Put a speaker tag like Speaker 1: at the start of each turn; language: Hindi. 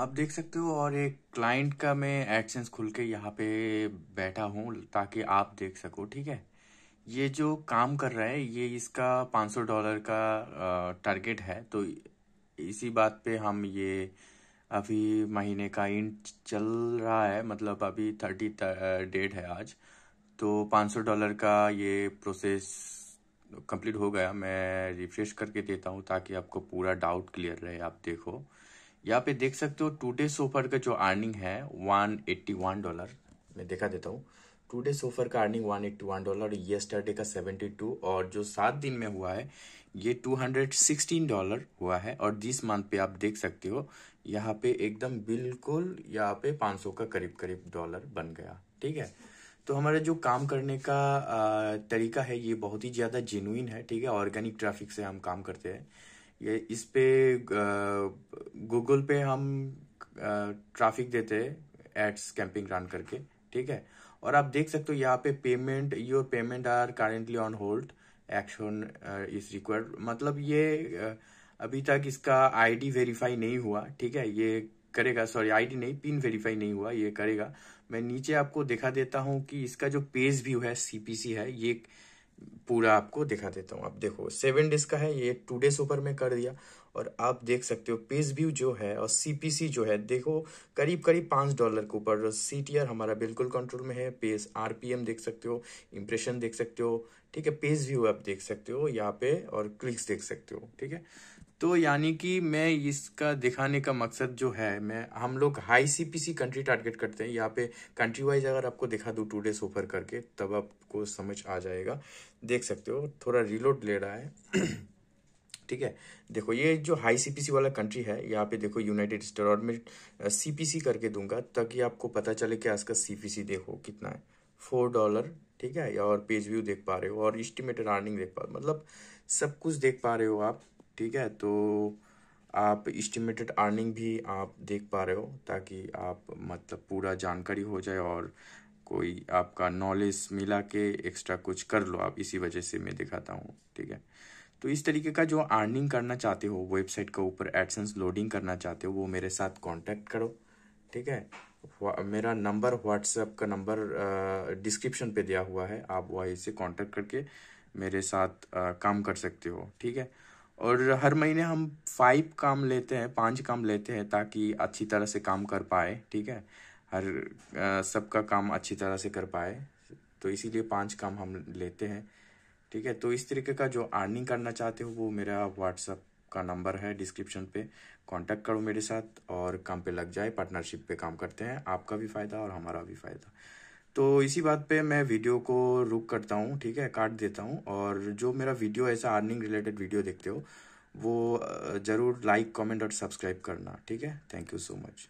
Speaker 1: आप देख सकते हो और एक क्लाइंट का मैं एडसेंस खुल के यहाँ पे बैठा हूँ ताकि आप देख सको ठीक है ये जो काम कर रहा है ये इसका 500 डॉलर का टारगेट है तो इसी बात पे हम ये अभी महीने का इंट चल रहा है मतलब अभी थर्टी डेट है आज तो 500 डॉलर का ये प्रोसेस कंप्लीट हो गया मैं रिफ्रेश करके देता हूँ ताकि आपको पूरा डाउट क्लियर रहे आप देखो यहाँ पे देख सकते हो टूडे सोफर का जो अर्निंग है 181 डॉलर मैं देखा देता हूँ टूडे सोफर का अर्निंग 181 डॉलर ये स्टर्डे का 72 और जो सात दिन में हुआ है ये 216 डॉलर हुआ है और जिस मंथ पे आप देख सकते हो यहाँ पे एकदम बिल्कुल यहाँ पे 500 का करीब करीब डॉलर बन गया ठीक है तो हमारा जो काम करने का तरीका है ये बहुत ही ज़्यादा जेनुइन है ठीक है ऑर्गेनिक ट्रैफिक से हम काम करते हैं ये इस पे गूगल पे हम ट्रैफिक देते हैं एड्स कैंपिंग रन करके ठीक है और आप देख सकते हो यहाँ पे payment your payment are currently on hold action is required मतलब ये अभी तक इसका आईडी वेरीफाई नहीं हुआ ठीक है ये करेगा सॉरी आईडी नहीं पिन वेरीफाई नहीं हुआ ये करेगा मैं नीचे आपको दिखा देता हूँ कि इसका जो पेज व्यू है सीपीसी है ये पूरा आपको दिखा देता हूँ आप देखो सेवन डेज का है ये टू डेज ऊपर में कर दिया और आप देख सकते हो पेज व्यू जो है और सीपीसी जो है देखो करीब करीब पाँच डॉलर के ऊपर सी हमारा बिल्कुल कंट्रोल में है पेज आरपीएम देख सकते हो इंप्रेशन देख सकते हो ठीक है पेज व्यू आप देख सकते हो यहाँ पे और क्लिक्स देख सकते हो ठीक है तो यानी कि मैं इसका दिखाने का मकसद जो है मैं हम लोग हाई सीपीसी कंट्री टारगेट करते हैं यहाँ पे कंट्री वाइज अगर आपको दिखा दूँ टू डेज ऑफर करके तब आपको समझ आ जाएगा देख सकते हो थोड़ा रिलोड ले रहा है ठीक है देखो ये जो हाई सीपीसी वाला कंट्री है यहाँ पे देखो यूनाइटेड स्टेट और मैं सीपीसी करके दूंगा ताकि आपको पता चले कि आज का सीपीसी देखो कितना है फोर डॉलर ठीक है और पेज व्यू देख पा रहे हो और इस्टीमेटेड अर्निंग देख पा रहे हो मतलब सब कुछ देख पा रहे हो आप ठीक है तो आप इस्टीमेटेड अर्निंग भी आप देख पा रहे हो ताकि आप मतलब पूरा जानकारी हो जाए और कोई आपका नॉलेज मिला के एक्स्ट्रा कुछ कर लो आप इसी वजह से मैं दिखाता हूँ ठीक है तो इस तरीके का जो अर्निंग करना चाहते हो वेबसाइट के ऊपर एडसेंस लोडिंग करना चाहते हो वो मेरे साथ कांटेक्ट करो ठीक है मेरा नंबर व्हाट्सएप का नंबर डिस्क्रिप्शन पे दिया हुआ है आप वहीं से कांटेक्ट करके मेरे साथ आ, काम कर सकते हो ठीक है और हर महीने हम फाइव काम लेते हैं पांच काम लेते हैं ताकि अच्छी तरह से काम कर पाए ठीक है हर सबका काम अच्छी तरह से कर पाए तो इसीलिए पांच काम हम लेते हैं ठीक है तो इस तरीके का जो अर्निंग करना चाहते हो वो मेरा व्हाट्सअप का नंबर है डिस्क्रिप्शन पे कांटेक्ट करो मेरे साथ और काम पे लग जाए पार्टनरशिप पे काम करते हैं आपका भी फ़ायदा और हमारा भी फ़ायदा तो इसी बात पे मैं वीडियो को रुक करता हूँ ठीक है काट देता हूँ और जो मेरा वीडियो ऐसा अर्निंग रिलेटेड वीडियो देखते हो वो ज़रूर लाइक कमेंट और सब्सक्राइब करना ठीक है थैंक यू सो मच